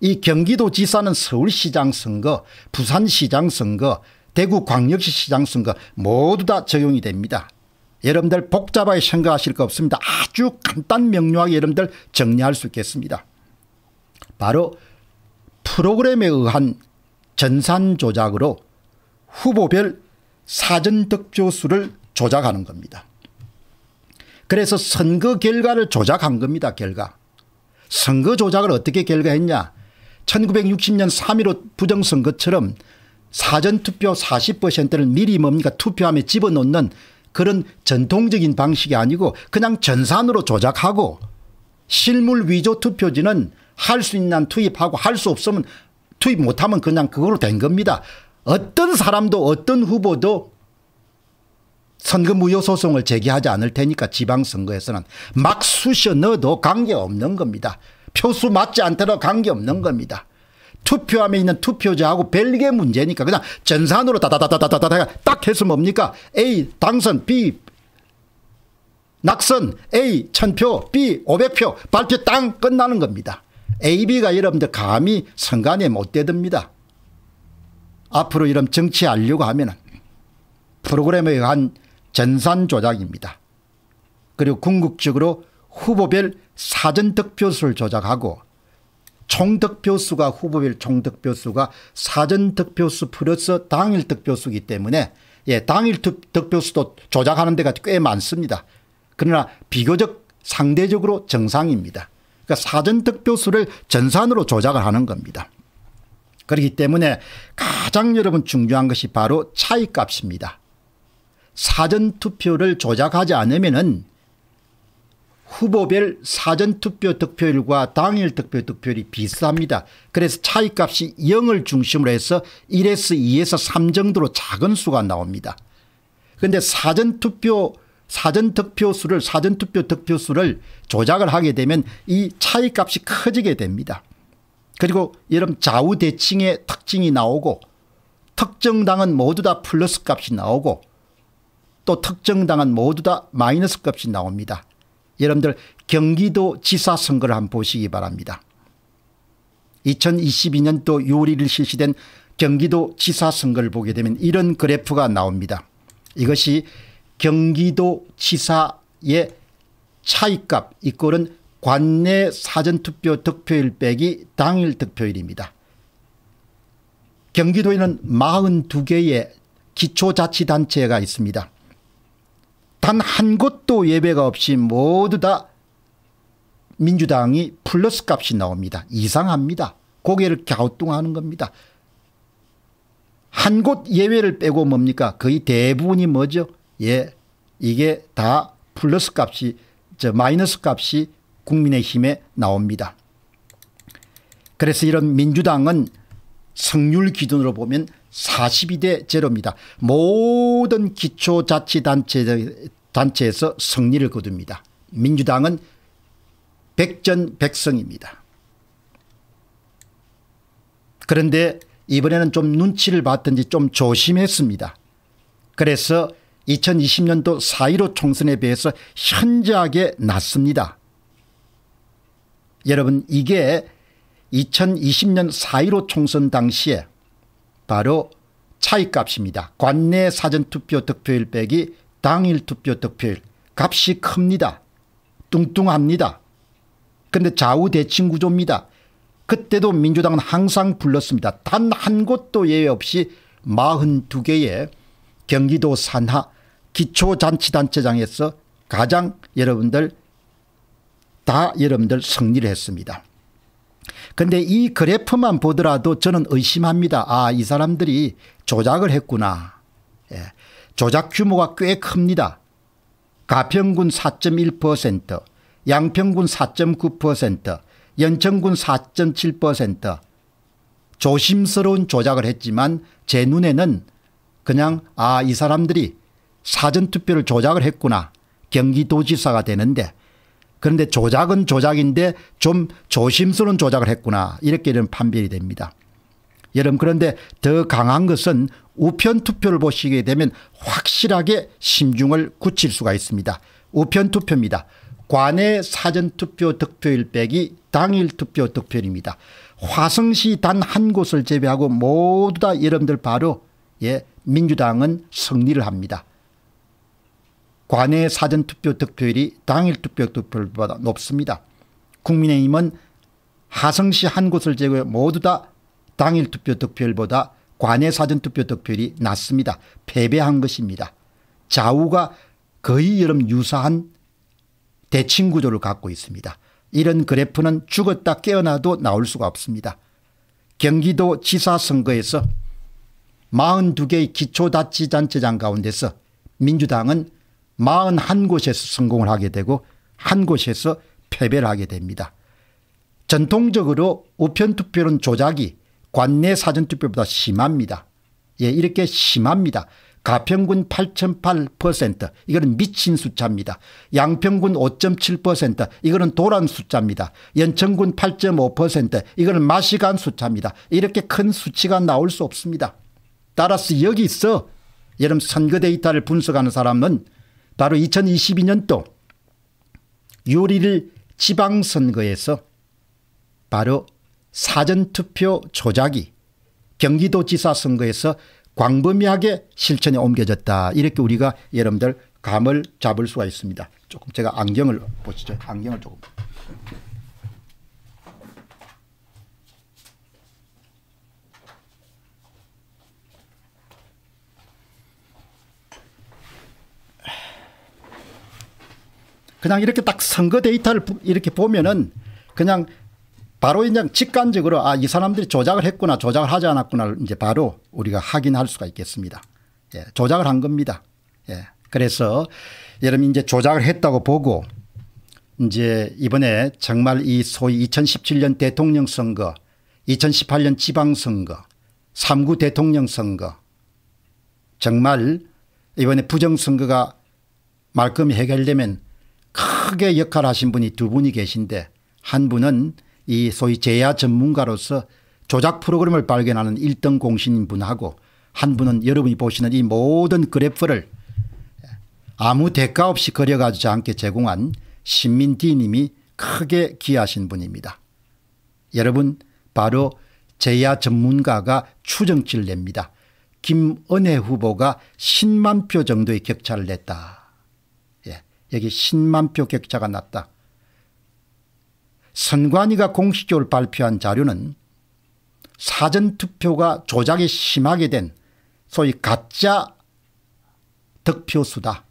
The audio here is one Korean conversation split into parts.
이 경기도지사는 서울시장 선거 부산시장 선거 대구광역시시장 선거 모두 다 적용이 됩니다. 여러분들 복잡하게 생각하실 거 없습니다. 아주 간단 명료하게 여러분들 정리할 수 있겠습니다. 바로 프로그램에 의한 전산 조작으로 후보별 사전 득표수를 조작하는 겁니다. 그래서 선거 결과를 조작한 겁니다. 결과. 선거 조작을 어떻게 결과했냐. 1960년 3.15 부정선거처럼 사전투표 40%를 미리 뭡니까 투표함에 집어넣는 그런 전통적인 방식이 아니고 그냥 전산으로 조작하고 실물 위조 투표지는 할 수 있는 투입하고 할 수 없으면 투입 못하면 그냥 그걸로 된 겁니다. 어떤 사람도 어떤 후보도 선거 무효 소송을 제기하지 않을 테니까 지방선거에서는 막 쑤셔 넣어도 관계없는 겁니다. 표수 맞지 않더라도 관계없는 겁니다. 투표함에 있는 투표자하고 별개 문제니까 그냥 전산으로 다다다다다다다 딱 해서 뭡니까? A 당선, B 낙선, A 천표 B 500표, 발표 땅 끝나는 겁니다. A, B가 여러분들 감히 선관위에 못 대듭니다. 앞으로 이런 정치하려고 하면 은 프로그램에 의한 전산 조작입니다. 그리고 궁극적으로 후보별 사전 득표수를 조작하고 총 득표수가 후보별 총 득표수가 사전 득표수 플러스 당일 득표수이기 때문에 예, 당일 득표수도 조작하는 데가 꽤 많습니다. 그러나 비교적 상대적으로 정상입니다. 그러니까 사전 득표수를 전산으로 조작을 하는 겁니다. 그렇기 때문에 가장 여러분 중요한 것이 바로 차이값입니다. 사전 투표를 조작하지 않으면 은 후보별 사전투표 득표율과 당일 투표 득표율이 비슷합니다. 그래서 차이값이 0을 중심으로 해서 1에서 2에서 3 정도로 작은 수가 나옵니다. 그런데 사전투표 사전득표수를 사전투표 득표수를 조작을 하게 되면 이 차이값이 커지게 됩니다. 그리고 여러분 좌우대칭의 특징이 나오고 특정 당은 모두 다 플러스 값이 나오고 또 특정 당은 모두 다 마이너스 값이 나옵니다. 여러분들 경기도 지사 선거를 한번 보시기 바랍니다. 2022년도 6월 1일 실시된 경기도 지사 선거를 보게 되면 이런 그래프가 나옵니다. 이것이 경기도 지사의 차이값 이꼴은 관내 사전투표 득표일 빼기 당일 득표일입니다. 경기도에는 42개의 기초자치단체가 있습니다. 단한 곳도 예배가 없이 모두 다 민주당이 플러스 값이 나옵니다. 이상합니다. 고개를 갸우뚱하는 겁니다. 한 곳 예외를 빼고 뭡니까? 거의 대부분이 뭐죠? 예, 이게 다 플러스 값이 저 마이너스 값이 국민의힘에 나옵니다. 그래서 이런 민주당은 성률 기준으로 보면 42대 제로입니다. 모든 기초자치단체 단체에서 승리를 거둡니다. 민주당은 백전백성입니다. 그런데 이번에는 좀 눈치를 봤던지좀 조심했습니다. 그래서 2020년도 4.15 총선에 비해서 현저하게 낮습니다. 여러분 이게 2020년 4.15 총선 당시에 바로 차이값입니다. 관내 사전투표 득표율 빼기 당일 투표 득표율 값이 큽니다. 뚱뚱합니다. 근데 좌우 대칭 구조입니다. 그때도 민주당은 항상 불렀습니다. 단 한 곳도 예외 없이 42개의 경기도 산하 기초잔치단체장에서 가장 여러분들 다 여러분들 승리를 했습니다. 근데 이 그래프만 보더라도 저는 의심합니다. 아, 이 사람들이 조작을 했구나. 예. 조작 규모가 꽤 큽니다. 가평군 4.1% 양평군 4.9% 연천군 4.7% 조심스러운 조작을 했지만 제 눈에는 그냥 아이 사람들이 사전투표를 조작을 했구나 경기도지사가 되는데 그런데 조작은 조작인데 좀 조심스러운 조작을 했구나 이렇게 판별이 됩니다. 여러분 그런데 더 강한 것은 우편 투표를 보시게 되면 확실하게 심중을 굳힐 수가 있습니다. 우편 투표입니다. 관내 사전투표 득표일 빼기 당일 투표 득표일입니다. 화성시 단 한 곳을 제외하고 모두 다 여러분들 바로 예 민주당은 승리를 합니다. 관내 사전투표 득표율이 당일 투표 득표율보다 높습니다. 국민의힘은 하성시 한 곳을 제외 모두 다 당일 투표 득표율보다 관외 사전 투표 득표율이 낮습니다. 패배한 것입니다. 좌우가 거의 여름 유사한 대칭 구조를 갖고 있습니다. 이런 그래프는 죽었다 깨어나도 나올 수가 없습니다. 경기도 지사선거에서 42개의 기초자치단체장 가운데서 민주당은 41곳에서 성공을 하게 되고 한 곳에서 패배를 하게 됩니다. 전통적으로 우편투표는 조작이 관내 사전투표보다 심합니다. 예, 이렇게 심합니다. 가평군 8.8% 이거는 미친 숫자입니다. 양평군 5.7% 이거는 도란 숫자입니다. 연천군 8.5% 이거는 마시간 숫자입니다. 이렇게 큰 수치가 나올 수 없습니다. 따라서 여기서 여러분 선거 데이터를 분석하는 사람은 바로 2022년도 6일 지방선거에서 바로 사전투표 조작이 경기도지사 선거에서 광범위하게 실천이 옮겨졌다. 이렇게 우리가 여러분들 감을 잡을 수가 있습니다. 조금 제가 안경을 보시죠. 안경을 조금. 그냥 이렇게 딱 선거 데이터를 이렇게 보면은 그냥 바로 그제 직관적으로 아, 이 사람들이 조작을 했구나 조작을 하지 않았구나를 이제 바로 우리가 확인할 수가 있겠습니다. 예, 조작을 한 겁니다. 예. 그래서 여러분 면 이제 조작을 했다고 보고 이제 이번에 정말 이 소위 2017년 대통령 선거 2018년 지방선거 3구 대통령 선거 정말 이번에 부정선거가 말끔히 해결되면 크게 역할하신 분이 두 분이 계신데 한 분은 이 소위 제야 전문가로서 조작 프로그램을 발견하는 1등 공신인 분하고 한 분은 여러분이 보시는 이 모든 그래프를 아무 대가 없이 그려가지 않게 제공한 신민디 님이 크게 기여하신 분입니다. 여러분 바로 제야 전문가가 추정치를 냅니다. 김은혜 후보가 10만 표 정도의 격차를 냈다. 예, 여기 10만 표 격차가 났다. 선관위가 공식적으로 발표한 자료는 사전투표가 조작이 심하게 된 소위 가짜 득표수다.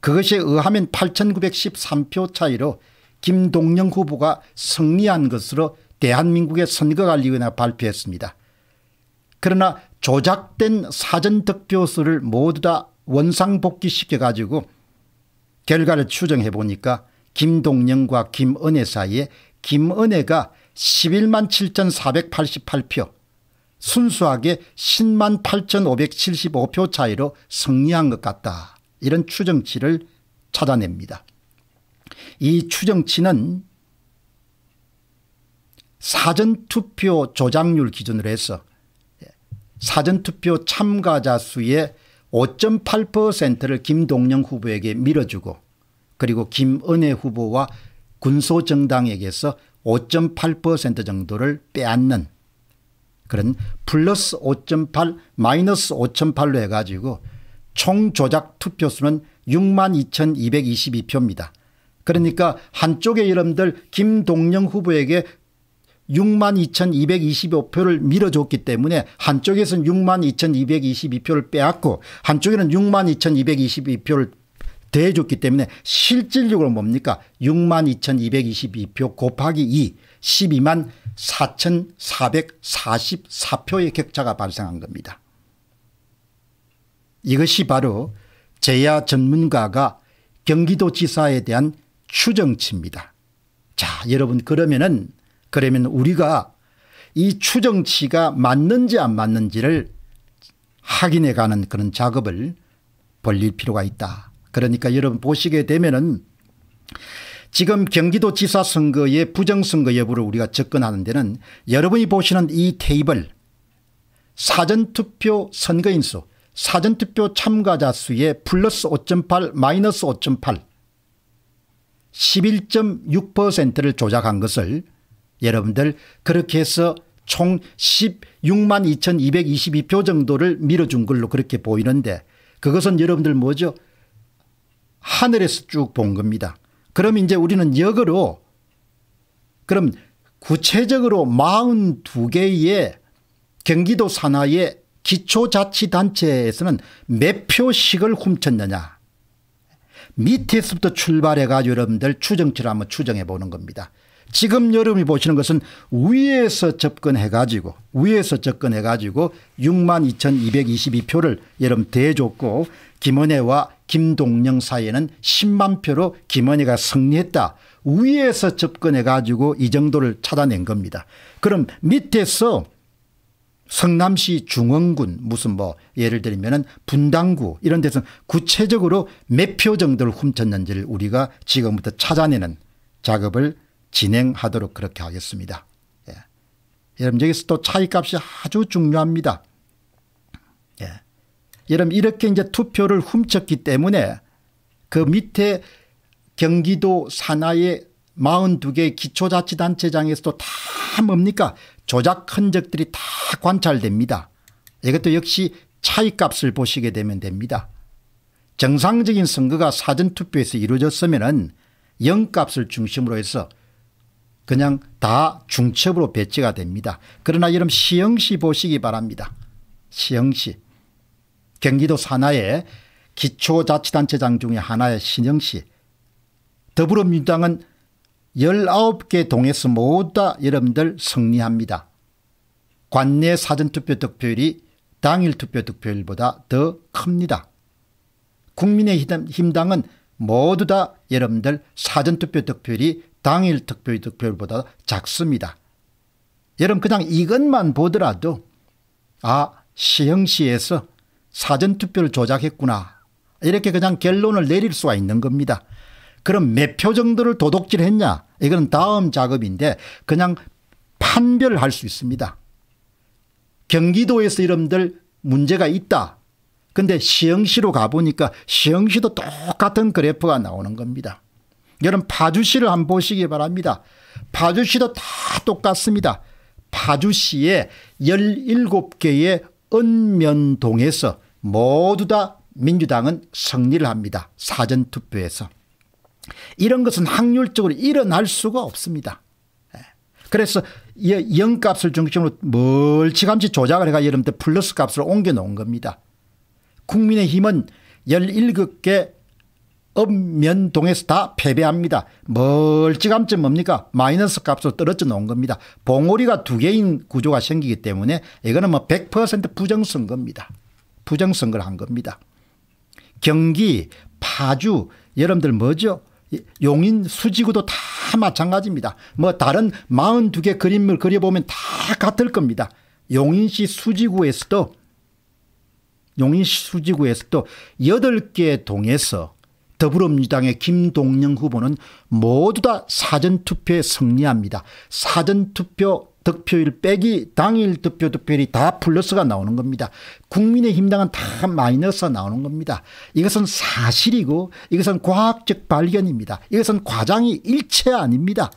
그것에 의하면 8,913표 차이로 김동영 후보가 승리한 것으로 대한민국의 선거관리위원회가 발표했습니다. 그러나 조작된 사전득표수를 모두 다 원상복귀시켜가지고 결과를 추정해 보니까 김동영과 김은혜 사이에 김은혜가 11만 7,488표, 순수하게 10만 8,575표 차이로 승리한 것 같다. 이런 추정치를 찾아냅니다. 이 추정치는 사전투표 조작률 기준으로 해서 사전투표 참가자 수의 5.8%를 김동영 후보에게 밀어주고 그리고 김은혜 후보와 군소정당에게서 5.8% 정도를 빼앗는 그런 플러스 5.8 마이너스 5.8로 해가지고 총 조작 투표수는 62,222표입니다. 그러니까 한쪽의 여러분들 김동영 후보에게 62,225표를 밀어줬기 때문에 한쪽에서는 62,222표를 빼앗고 한쪽에는 62,222표를 대해줬기 때문에 실질적으로 뭡니까 6만 2222표 곱하기 2 12만 4444표의 격차가 발생한 겁니다. 이것이 바로 재야 전문가가 경기도지사에 대한 추정치입니다. 자 여러분 그러면은 그러면 우리가 이 추정치가 맞는지 안 맞는지를 확인해 가는 그런 작업을 벌릴 필요가 있다. 그러니까 여러분 보시게 되면은 지금 경기도지사 선거의 부정선거 여부를 우리가 접근하는 데는 여러분이 보시는 이 테이블 사전투표 선거인수 사전투표 참가자 수의 플러스 5.8 마이너스 5.8 11.6%를 조작한 것을 여러분들 그렇게 해서 총 16만 2222표 정도를 밀어준 걸로 그렇게 보이는데 그것은 여러분들 뭐죠? 하늘에서 쭉 본 겁니다. 그럼 이제 우리는 역으로 그럼 구체적으로 42개의 경기도 산하의 기초자치단체에서는 몇 표씩을 훔쳤느냐 밑에서부터 출발해 가지고 여러분들 추정치를 한번 추정해 보는 겁니다. 지금 여러분이 보시는 것은 위에서 접근해 가지고 위에서 접근해 가지고 6 2222표를 여러분 대줬고 김은혜와 김동영 사이에는 10만 표로 김원희가 승리했다. 위에서 접근해 가지고 이 정도를 찾아낸 겁니다. 그럼 밑에서 성남시 중원군 무슨 뭐 예를 들면 은 분당구 이런 데서 구체적으로 몇 표 정도를 훔쳤는지를 우리가 지금부터 찾아내는 작업을 진행하도록 그렇게 하겠습니다. 예. 여러분 여기서 또 차이값이 아주 중요합니다. 여러분 이렇게 이제 투표를 훔쳤기 때문에 그 밑에 경기도 산하의 42개 기초자치단체장에서도 다 뭡니까 조작 흔적들이 다 관찰됩니다. 이것도 역시 차이값을 보시게 되면 됩니다. 정상적인 선거가 사전투표에서 이루어졌으면 은 0값을 중심으로 해서 그냥 다 중첩으로 배치가 됩니다. 그러나 여러분 시영시 보시기 바랍니다. 시영시. 경기도 산하의 기초자치단체장 중에 하나의 신영 씨. 더불어민주당은 19개 동에서 모두 다 여러분들 승리합니다. 관내 사전투표 득표율이 당일 투표 득표율보다 더 큽니다. 국민의힘당은 모두 다 여러분들 사전투표 득표율이 당일 득표 득표율보다 작습니다. 여러분 그냥 이것만 보더라도 아 시흥시에서 사전투표를 조작했구나 이렇게 그냥 결론을 내릴 수가 있는 겁니다. 그럼 몇 표 정도를 도둑질했냐 이건 다음 작업인데 그냥 판별할 수 있습니다. 경기도에서 이름들 문제가 있다. 근데 시흥시로 가보니까 시흥시도 똑같은 그래프가 나오는 겁니다. 여러분 파주시를 한번 보시기 바랍니다. 파주시도 다 똑같습니다. 파주시에 17개의 읍면동에서 모두 다 민주당은 승리를 합니다. 사전투표에서. 이런 것은 확률적으로 일어날 수가 없습니다. 예. 그래서 영값을 중심으로 멀찌감치 조작을 해가 여름 때 플러스 값을 옮겨놓은 겁니다. 국민의힘은 11개 읍면동에서 다 패배합니다. 멀찌감치 뭡니까? 마이너스 값으로 떨어져 놓은 겁니다. 봉오리가 두 개인 구조가 생기기 때문에 이거는 뭐 100% 부정선거입니다. 부정선거를 한 겁니다. 경기, 파주, 여러분들 뭐죠? 용인, 수지구도 다 마찬가지입니다. 뭐 다른 42개 그림을 그려보면 다 같을 겁니다. 용인시 수지구에서도 용인시 수지구에서도 8개 동에서 더불어민주당의 김동영 후보는 모두 다 사전투표에 승리합니다. 사전투표 득표율 빼기 당일 득표 득표율이 다 플러스가 나오는 겁니다. 국민의힘당은 다 마이너스가 나오는 겁니다. 이것은 사실이고 이것은 과학적 발견입니다. 이것은 과장이 일체 아닙니다.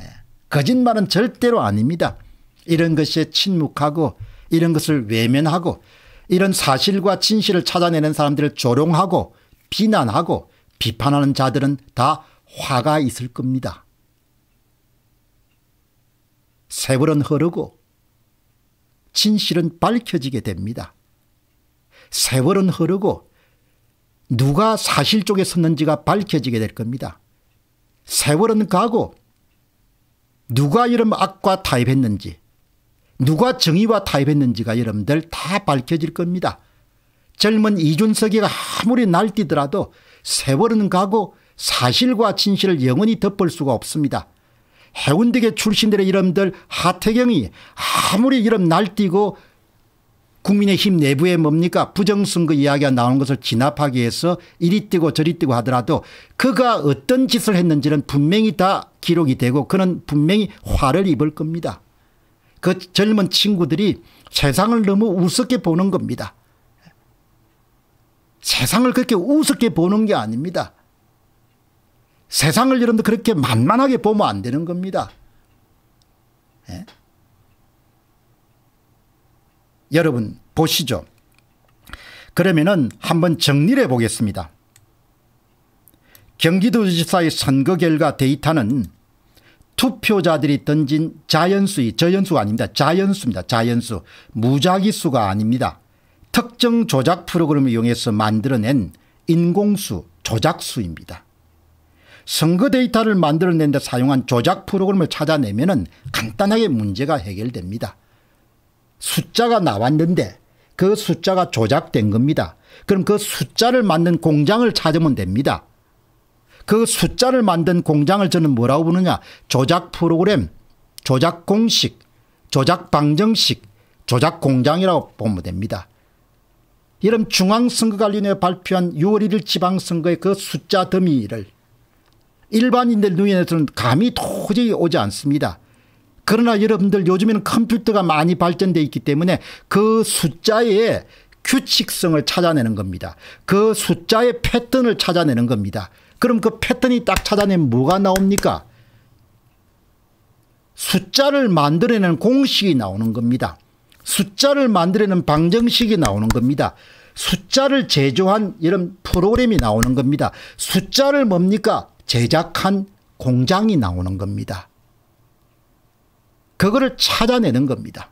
예, 거짓말은 절대로 아닙니다. 이런 것에 침묵하고 이런 것을 외면하고 이런 사실과 진실을 찾아내는 사람들을 조롱하고 비난하고 비판하는 자들은 다 화가 있을 겁니다. 세월은 흐르고 진실은 밝혀지게 됩니다. 세월은 흐르고 누가 사실 쪽에 섰는지가 밝혀지게 될 겁니다. 세월은 가고 누가 이런 악과 타협했는지 누가 정의와 타협했는지가 여러분들 다 밝혀질 겁니다. 젊은 이준석이 가 아무리 날뛰더라도 세월은 가고 사실과 진실을 영원히 덮을 수가 없습니다. 해운대계 출신들의 이름들 하태경이 아무리 이름 날뛰고 국민의힘 내부에 뭡니까 부정선거 이야기가 나오는 것을 진압하기 위해서 이리 뛰고 저리 뛰고 하더라도 그가 어떤 짓을 했는지는 분명히 다 기록이 되고 그는 분명히 화를 입을 겁니다. 그 젊은 친구들이 세상을 너무 우습게 보는 겁니다. 세상을 그렇게 우습게 보는 게 아닙니다. 세상을 여러분 그렇게 만만하게 보면 안 되는 겁니다. 예? 여러분 보시죠. 그러면은 한번 정리를 해보겠습니다. 경기도지사의 선거 결과 데이터는 투표자들이 던진 자연수의 저연수가 아닙니다. 자연수입니다. 자연수. 무작위수가 아닙니다. 특정 조작 프로그램을 이용해서 만들어낸 인공수 조작수입니다. 선거 데이터를 만들어낸 데 사용한 조작 프로그램을 찾아내면 간단하게 문제가 해결됩니다. 숫자가 나왔는데 그 숫자가 조작된 겁니다. 그럼 그 숫자를 만든 공장을 찾으면 됩니다. 그 숫자를 만든 공장을 저는 뭐라고 부르냐 조작 프로그램, 조작 공식, 조작 방정식, 조작 공장이라고 보면 됩니다. 이런 중앙선거관리위원회 발표한 6월 1일 지방선거의 그 숫자 더미를 일반인들 눈에서는 감이 도저히 오지 않습니다. 그러나 여러분들 요즘에는 컴퓨터가 많이 발전되어 있기 때문에 그 숫자의 규칙성을 찾아내는 겁니다. 그 숫자의 패턴을 찾아내는 겁니다. 그럼 그 패턴이 딱 찾아내면 뭐가 나옵니까? 숫자를 만들어내는 공식이 나오는 겁니다. 숫자를 만들어내는 방정식이 나오는 겁니다. 숫자를 제조한 이런 프로그램이 나오는 겁니다. 숫자를 뭡니까? 제작한 공장이 나오는 겁니다. 그거를 찾아내는 겁니다.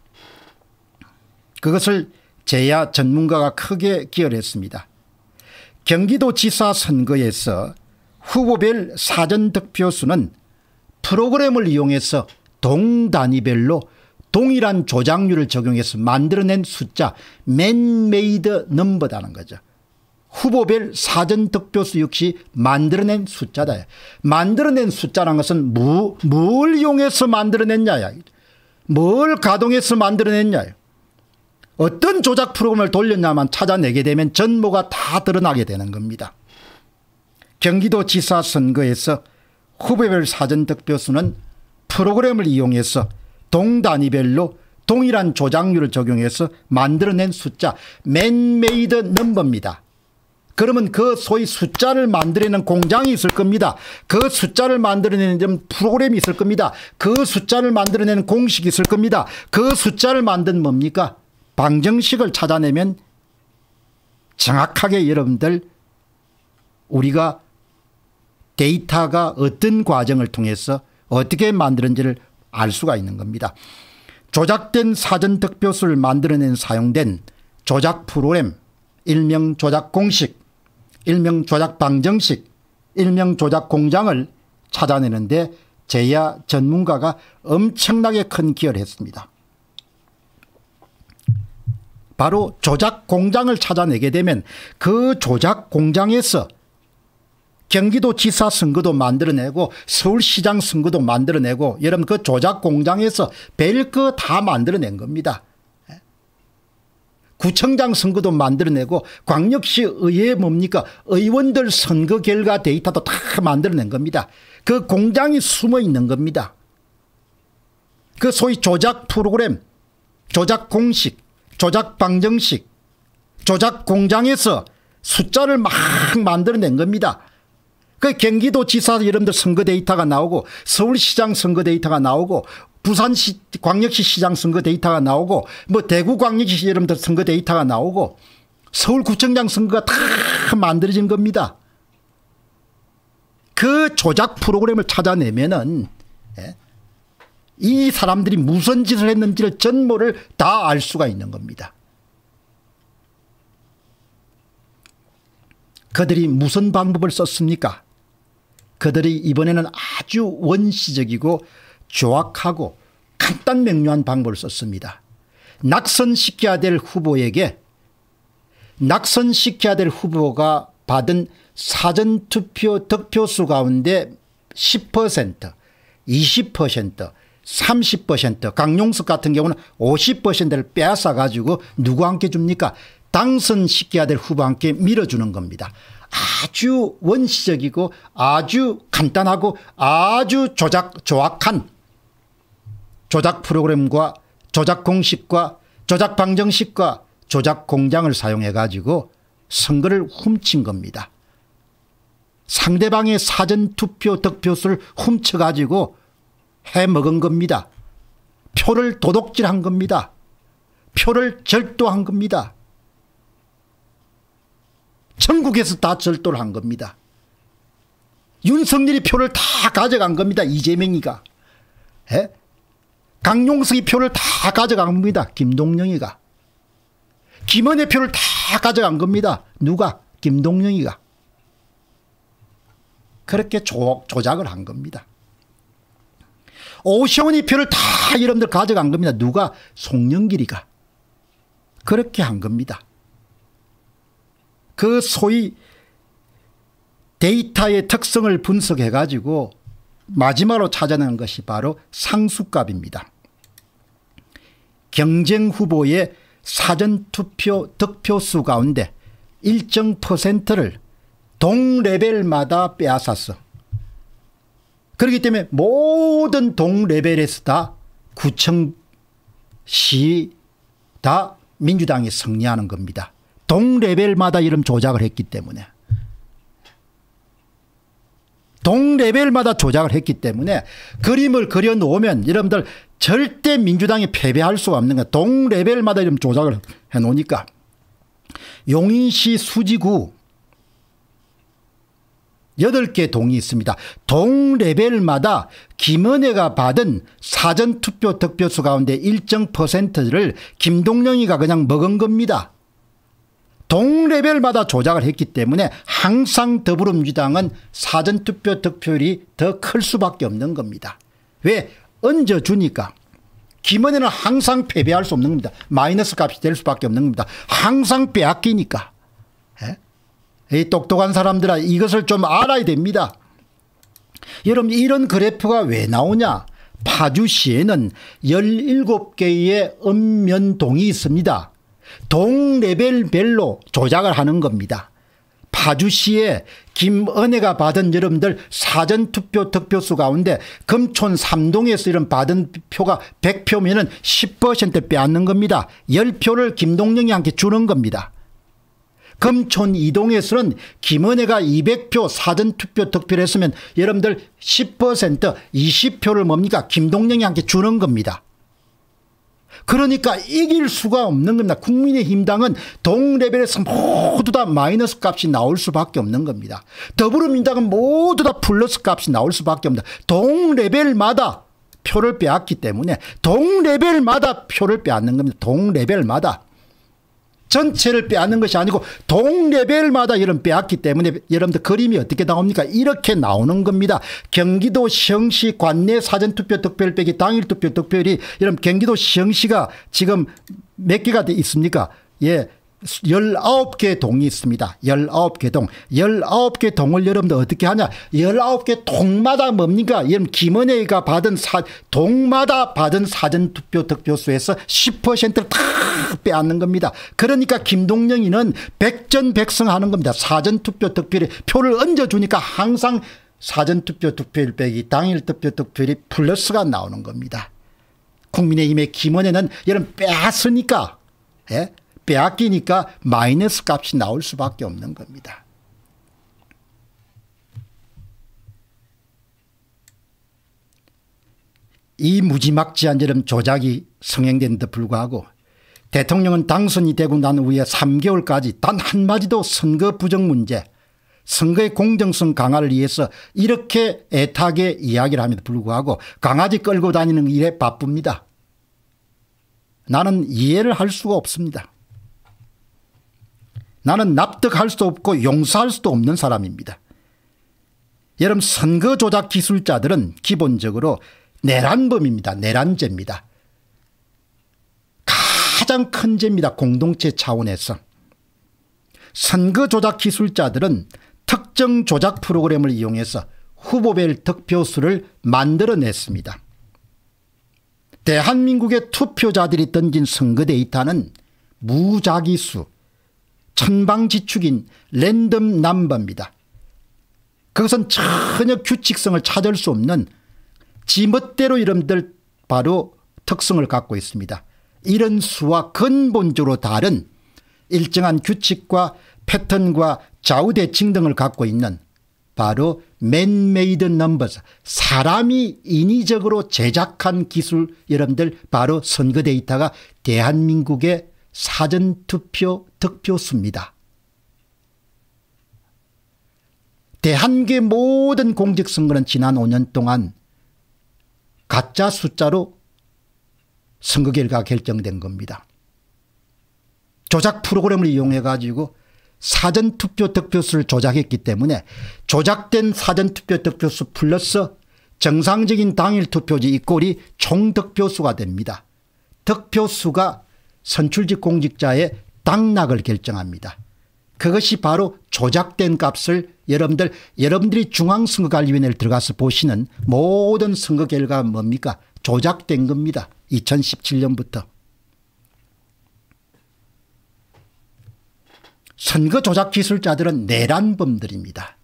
그것을 제야 전문가가 크게 기여했습니다. 경기도지사 선거에서 후보별 사전 득표수는 프로그램을 이용해서 동단위별로 동일한 조작률을 적용해서 만들어낸 숫자 맨메이드 넘버다는 거죠. 후보별 사전득표수 역시 만들어낸 숫자다. 만들어낸 숫자란 것은 무, 뭘 이용해서 만들어냈냐. 뭘 가동해서 만들어냈냐. 어떤 조작 프로그램을 돌렸냐만 찾아내게 되면 전모가 다 드러나게 되는 겁니다. 경기도지사 선거에서 후보별 사전득표수는 프로그램을 이용해서 동단위별로 동일한 조작률을 적용해서 만들어낸 숫자 맨메이드 넘버입니다. 그러면 그 소위 숫자를 만들어내는 공장이 있을 겁니다. 그 숫자를 만들어내는 프로그램이 있을 겁니다. 그 숫자를 만들어내는 공식이 있을 겁니다. 그 숫자를 만든 뭡니까? 방정식을 찾아내면 정확하게 여러분들 우리가 데이터가 어떤 과정을 통해서 어떻게 만드는지를 알 수가 있는 겁니다. 조작된 사전 득표수를 만들어낸 사용된 조작 프로그램 일명 조작 공식 일명 조작 방정식 일명 조작 공장을 찾아내는데 제야 전문가가 엄청나게 큰 기여를 했습니다. 바로 조작 공장을 찾아내게 되면 그 조작 공장에서 경기도지사 선거도 만들어내고 서울시장 선거도 만들어내고 여러분 그 조작 공장에서 별거다 만들어낸 겁니다. 구청장 선거도 만들어내고 광역시 의회 뭡니까 의원들 선거 결과 데이터도 다 만들어낸 겁니다. 그 공장이 숨어 있는 겁니다. 그 소위 조작 프로그램 조작 공식 조작 방정식 조작 공장에서 숫자를 막 만들어낸 겁니다. 그 경기도지사 여러분들 선거 데이터가 나오고 서울시장 선거 데이터가 나오고 부산시 광역시 시장 선거 데이터가 나오고 뭐 대구 광역시 여러분들 선거 데이터가 나오고 서울구청장 선거가 다 만들어진 겁니다. 그 조작 프로그램을 찾아내면은 예, 이 사람들이 무슨 짓을 했는지를 전모를 다 알 수가 있는 겁니다. 그들이 무슨 방법을 썼습니까? 그들이 이번에는 아주 원시적이고 조악하고 간단 명료한 방법을 썼습니다. 낙선시켜야 될 후보에게 낙선시켜야 될 후보가 받은 사전투표 득표수 가운데 10%, 20%, 30% 강용석 같은 경우는 50%를 빼앗아 가지고 누구한테 줍니까 당선시켜야 될 후보한테 밀어주는 겁니다. 아주 원시적이고 아주 간단하고 아주 조작 조악한 조작 프로그램과 조작 공식과 조작 방정식과 조작 공장을 사용해 가지고 선거를 훔친 겁니다. 상대방의 사전투표 득표수를 훔쳐가지고 해먹은 겁니다. 표를 도둑질한 겁니다. 표를 절도한 겁니다. 전국에서 다 절도를 한 겁니다. 윤석열이 표를 다 가져간 겁니다. 이재명이가. 에? 예? 강용석이 표를 다 가져간 겁니다. 김동영이가. 김원의 표를 다 가져간 겁니다. 누가? 김동영이가. 그렇게 조, 조작을 한 겁니다. 오시원이 표를 다 여러분들 가져간 겁니다. 누가? 송영길이가. 그렇게 한 겁니다. 그 소위 데이터의 특성을 분석해가지고 마지막으로 찾아낸 것이 바로 상수값입니다. 경쟁 후보의 사전투표 득표수 가운데 일정 퍼센트를 동레벨마다 빼앗았어. 그렇기 때문에 모든 동레벨에서 다 구청, 시, 다 민주당이 승리하는 겁니다. 동레벨마다 이름 조작을 했기 때문에. 동레벨마다 조작을 했기 때문에 그림을 그려놓으면 여러분들 절대 민주당이 패배할 수가 없는 거야. 동레벨마다 이런 조작을 해놓으니까. 용인시 수지구 8개 동이 있습니다. 동 레벨마다 김은혜가 받은 사전투표 득표수 가운데 일정 퍼센트를 김동영이가 그냥 먹은 겁니다. 동레벨마다 조작을 했기 때문에 항상 더불어민주당은 사전투표 득표율이 더 클 수밖에 없는 겁니다. 왜? 얹어주니까. 김은혜는 항상 패배할 수 없는 겁니다. 마이너스 값이 될 수밖에 없는 겁니다. 항상 빼앗기니까. 에? 예? 이 똑똑한 사람들아 이것을 좀 알아야 됩니다. 여러분 이런 그래프가 왜 나오냐. 파주시에는 17개의 읍면동이 있습니다. 동레벨별로 조작을 하는 겁니다. 파주시에 김은혜가 받은 여러분들 사전투표 득표수 가운데 금촌 3동에서 이런 받은 표가 100표면 1 0 빼앗는 겁니다. 10표를 김동영이한테 주는 겁니다. 금촌 2동에서는 김은혜가 200표 사전투표 득표를 했으면 여러분들 10% 20표를 뭡니까 김동영이한테 주는 겁니다. 그러니까 이길 수가 없는 겁니다. 국민의힘당은 동레벨에서 모두 다 마이너스 값이 나올 수밖에 없는 겁니다. 더불어민당은 모두 다 플러스 값이 나올 수밖에 없다 동레벨마다 표를 빼앗기 때문에 동레벨마다 표를 빼앗는 겁니다. 동레벨마다. 전체를 빼앗는 것이 아니고 동레벨마다 이런 빼앗기 때문에 여러분들 그림이 어떻게 나옵니까 이렇게 나오는 겁니다. 경기도 시흥시 관내 사전투표 득표율 빼기 당일 투표 득표율이 여러분 경기도 시흥시가 지금 몇 개가 돼 있습니까 예 열아홉 개 동이 있습니다. 열아개 동. 열아개 동을 여러분들 어떻게 하냐? 열아개 동마다 뭡니까? 여러분 김은혜가 받은 사, 동마다 받은 사전투표 득표수에서 10%를 다 빼앗는 겁니다. 그러니까 김동영이는 백전백승하는 겁니다. 사전투표 득표에 표를 얹어주니까 항상 사전투표 득표율 빼기 당일 투표 득표율이 플러스가 나오는 겁니다. 국민의힘의 김은혜는 여러분 빼앗으니까 예? 빼앗기니까 마이너스 값이 나올 수밖에 없는 겁니다. 이 무지막지한 저런 조작이 성행된 데 불구하고 대통령은 당선이 되고 난 후에 3개월까지 단 한마디도 선거 부정 문제 선거의 공정성 강화를 위해서 이렇게 애타게 이야기를 함에도 불구하고 강아지 끌고 다니는 일에 바쁩니다. 나는 이해를 할 수가 없습니다. 나는 납득할 수 없고 용서할 수도 없는 사람입니다. 여러분 선거 조작 기술자들은 기본적으로 내란범입니다. 내란죄입니다. 가장 큰 죄입니다. 공동체 차원에서. 선거 조작 기술자들은 특정 조작 프로그램을 이용해서 후보별 득표수를 만들어냈습니다. 대한민국의 투표자들이 던진 선거 데이터는 무작위수 천방지축인 랜덤 남바입니다. 그것은 전혀 규칙성을 찾을 수 없는 지멋대로 이름들 바로 특성을 갖고 있습니다. 이런 수와 근본적으로 다른 일정한 규칙과 패턴과 좌우대칭 등을 갖고 있는 바로 맨메이드 넘버즈 사람이 인위적으로 제작한 기술 여러분들 바로 선거 데이터가 대한민국의 사전투표 득표수입니다. 대한계 모든 공직선거는 지난 5년 동안 가짜 숫자로 선거 결과 결정된 겁니다. 조작 프로그램을 이용해 가지고 사전투표 득표수를 조작했기 때문에 조작된 사전투표 득표수 플러스 정상적인 당일 투표지 이 꼴이 총득표수가 됩니다. 득표수가 선출직 공직자의 당락을 결정합니다. 그것이 바로 조작된 값을 여러분들 여러분들이 중앙선거관리위원회를 들어가서 보시는 모든 선거 결과 뭡니까? 조작된 겁니다. 2017년부터. 선거 조작 기술자들은 내란범들입니다.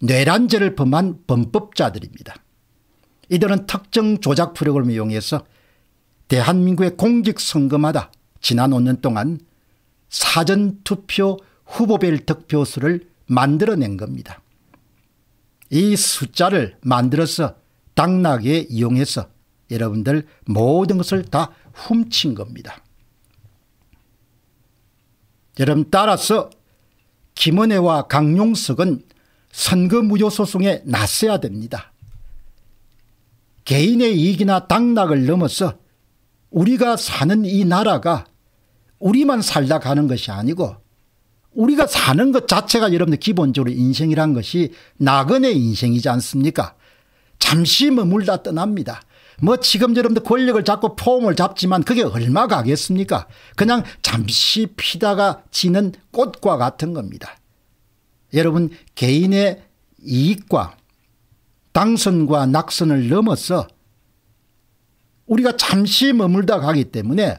뇌란죄를 범한 범법자들입니다. 이들은 특정 조작 프로그램을 이용해서 대한민국의 공직선거마다 지난 5년 동안 사전투표 후보별 득표수를 만들어낸 겁니다. 이 숫자를 만들어서 당락에 이용해서 여러분들 모든 것을 다 훔친 겁니다. 여러분 따라서 김은혜와 강용석은 선거 무효 소송에 나서야 됩니다. 개인의 이익이나 당락을 넘어서 우리가 사는 이 나라가 우리만 살다 가는 것이 아니고 우리가 사는 것 자체가 여러분들 기본적으로 인생이란 것이 나그네 인생이지 않습니까? 잠시 머물다 떠납니다. 뭐 지금 여러분들 권력을 잡고 폼을 잡지만 그게 얼마 가겠습니까? 그냥 잠시 피다가 지는 꽃과 같은 겁니다. 여러분 개인의 이익과 당선과 낙선을 넘어서 우리가 잠시 머물다 가기 때문에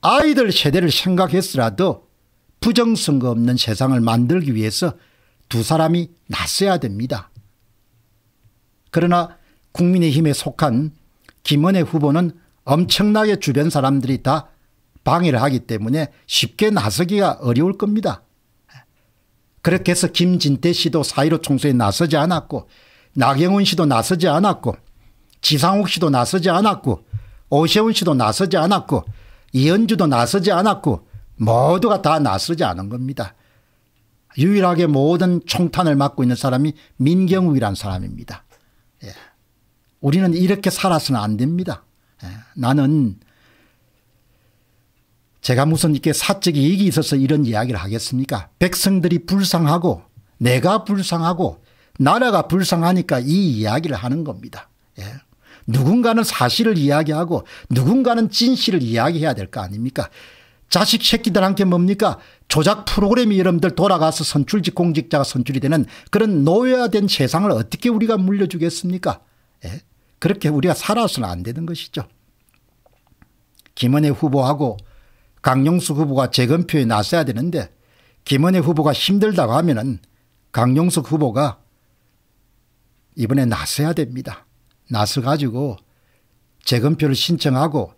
아이들 세대를 생각했으라도 부정선거 없는 세상을 만들기 위해서 두 사람이 나서야 됩니다. 그러나 국민의힘에 속한 김은혜 후보는 엄청나게 주변 사람들이 다 방해를 하기 때문에 쉽게 나서기가 어려울 겁니다. 그렇게 해서 김진태 씨도 사이로 총선에 나서지 않았고 나경원 씨도 나서지 않았고 지상욱 씨도 나서지 않았고 오세훈 씨도 나서지 않았고 이현주도 나서지 않았고 모두가 다 나서지 않은 겁니다. 유일하게 모든 총탄을 맞고 있는 사람이 민경욱이란 사람입니다. 예. 우리는 이렇게 살아서는 안 됩니다. 예. 나는 제가 무슨 이렇게 사적 이익이 있어서 이런 이야기를 하겠습니까? 백성들이 불쌍하고 내가 불쌍하고 나라가 불쌍하니까 이 이야기를 하는 겁니다. 예. 누군가는 사실을 이야기하고 누군가는 진실을 이야기해야 될 거 아닙니까? 자식 새끼들한테 뭡니까? 조작 프로그램이 여러분들 돌아가서 선출직 공직자가 선출이 되는 그런 노예화된 세상을 어떻게 우리가 물려주겠습니까? 예? 그렇게 우리가 살아서는 안 되는 것이죠. 김은혜 후보하고 강용수 후보가 재검표에 나서야 되는데 김은혜 후보가 힘들다고 하면은 강용석 후보가 이번에 나서야 됩니다. 나서 가지고 재검표를 신청하고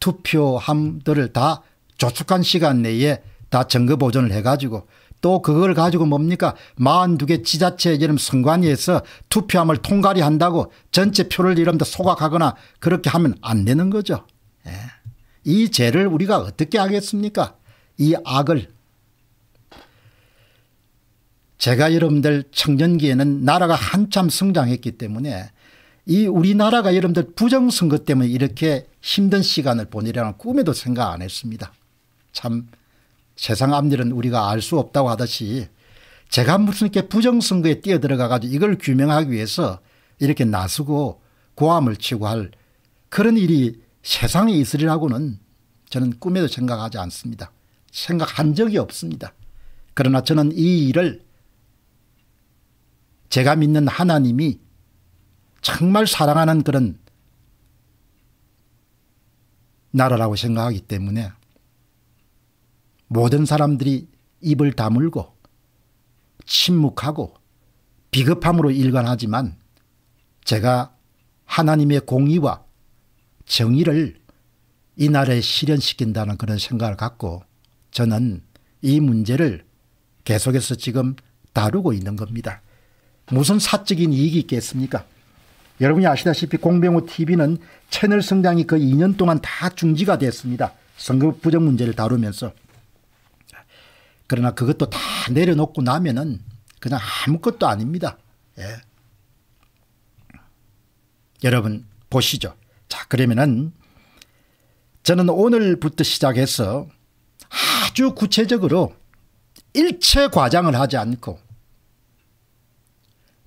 투표함들을 다 조축한 시간 내에 다 증거 보존을 해가지고 또 그걸 가지고 뭡니까 42개 지자체 이름 선관위에서 투표함을 통과리 한다고 전체 표를 이름도 소각하거나 그렇게 하면 안 되는 거죠. 예. 이 죄를 우리가 어떻게 하겠습니까 이 악을 제가 여러분들 청년기에는 나라가 한참 성장했기 때문에 이 우리나라가 여러분들 부정선거 때문에 이렇게 힘든 시간을 보내려는 꿈에도 생각 안 했습니다. 참 세상 앞일은 우리가 알 수 없다고 하듯이 제가 무슨 이렇게 부정선거에 뛰어들어가 가지고 이걸 규명하기 위해서 이렇게 나서고 고함을 치고 할 그런 일이 세상에 있으리라고는 저는 꿈에도 생각하지 않습니다. 생각한 적이 없습니다. 그러나 저는 이 일을 제가 믿는 하나님이 정말 사랑하는 그런 나라라고 생각하기 때문에 모든 사람들이 입을 다물고 침묵하고 비겁함으로 일관하지만 제가 하나님의 공의와 정의를 이 나라에 실현시킨다는 그런 생각을 갖고 저는 이 문제를 계속해서 지금 다루고 있는 겁니다. 무슨 사적인 이익이 있겠습니까? 여러분이 아시다시피 공병호 TV는 채널 성장이 거의 2년 동안 다 중지가 됐습니다. 성급 부정 문제를 다루면서. 그러나 그것도 다 내려놓고 나면은 그냥 아무것도 아닙니다. 예. 여러분 보시죠. 자 그러면은 저는 오늘부터 시작해서 아주 구체적으로 일체 과장을 하지 않고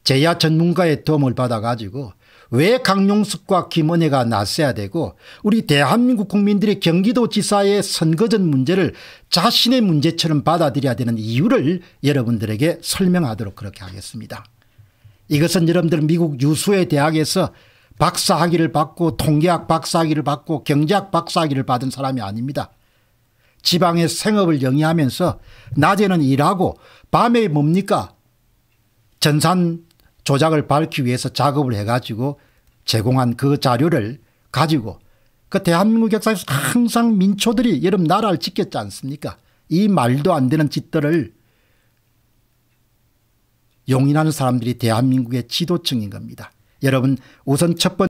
제야 전문가의 도움을 받아가지고 왜 강용석과 김은혜가 나서야 되고 우리 대한민국 국민들이 경기도지사의 선거전 문제를 자신의 문제처럼 받아들여야 되는 이유를 여러분들에게 설명하도록 그렇게 하겠습니다. 이것은 여러분들 미국 유수의 대학에서 박사학위를 받고 통계학 박사학위를 받고 경제학 박사학위를 받은 사람이 아닙니다. 지방의 생업을 영위하면서 낮에는 일하고 밤에 뭡니까 전산 조작을 밝기 위해서 작업을 해가지고 제공한 그 자료를 가지고 그 대한민국 역사에서 항상 민초들이 여름 나라를 지켰지 않습니까 이 말도 안 되는 짓들을 용인하는 사람들이 대한민국의 지도층인 겁니다. 여러분 우선 첫 번째